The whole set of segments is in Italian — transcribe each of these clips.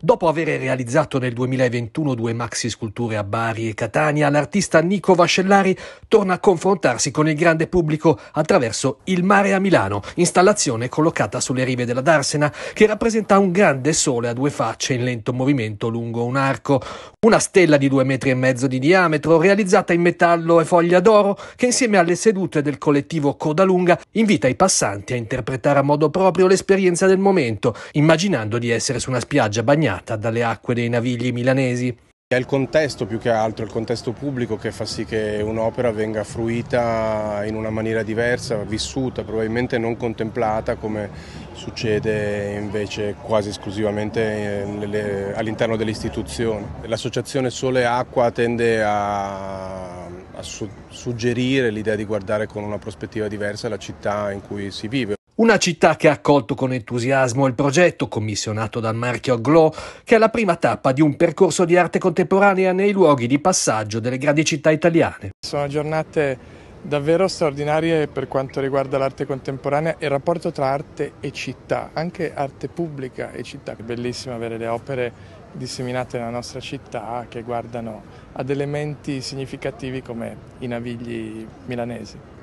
Dopo aver realizzato nel 2021 due maxi sculture a Bari e Catania, l'artista Nico Vascellari torna a confrontarsi con il grande pubblico attraverso Il mare a Milano, installazione collocata sulle rive della Darsena, che rappresenta un grande sole a due facce in lento movimento lungo un arco, una stella di due metri e mezzo di diametro realizzata in metallo e foglia d'oro che insieme alle sedute del collettivo Coda Lunga invita i passanti a interpretare a modo proprio l'esperienza del momento, immaginando di essere su una spiaggia bagnata bagnata dalle acque dei navigli milanesi. È il contesto più che altro, il contesto pubblico che fa sì che un'opera venga fruita in una maniera diversa, vissuta, probabilmente non contemplata come succede invece quasi esclusivamente eh, all'interno delle istituzioni. L'associazione Sole Acqua tende a, a suggerire l'idea di guardare con una prospettiva diversa la città in cui si vive. Una città che ha accolto con entusiasmo il progetto commissionato dal marchio Glow, che è la prima tappa di un percorso di arte contemporanea nei luoghi di passaggio delle grandi città italiane. Sono giornate davvero straordinarie per quanto riguarda l'arte contemporanea e il rapporto tra arte e città, anche arte pubblica e città. È bellissimo avere le opere disseminate nella nostra città che guardano ad elementi significativi come i navigli milanesi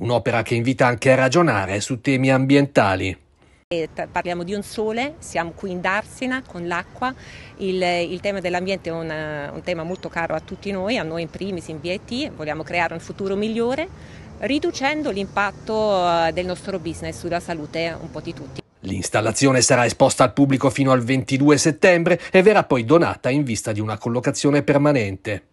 un'opera che invita anche a ragionare su temi ambientali. Parliamo di un sole, siamo qui in Darsena con l'acqua, il, il tema dell'ambiente è una, un tema molto caro a tutti noi, a noi in primis in VIT, vogliamo creare un futuro migliore riducendo l'impatto eh, del nostro business sulla salute un po' di tutti. L'installazione sarà esposta al pubblico fino al 22 settembre e verrà poi donata in vista di una collocazione permanente.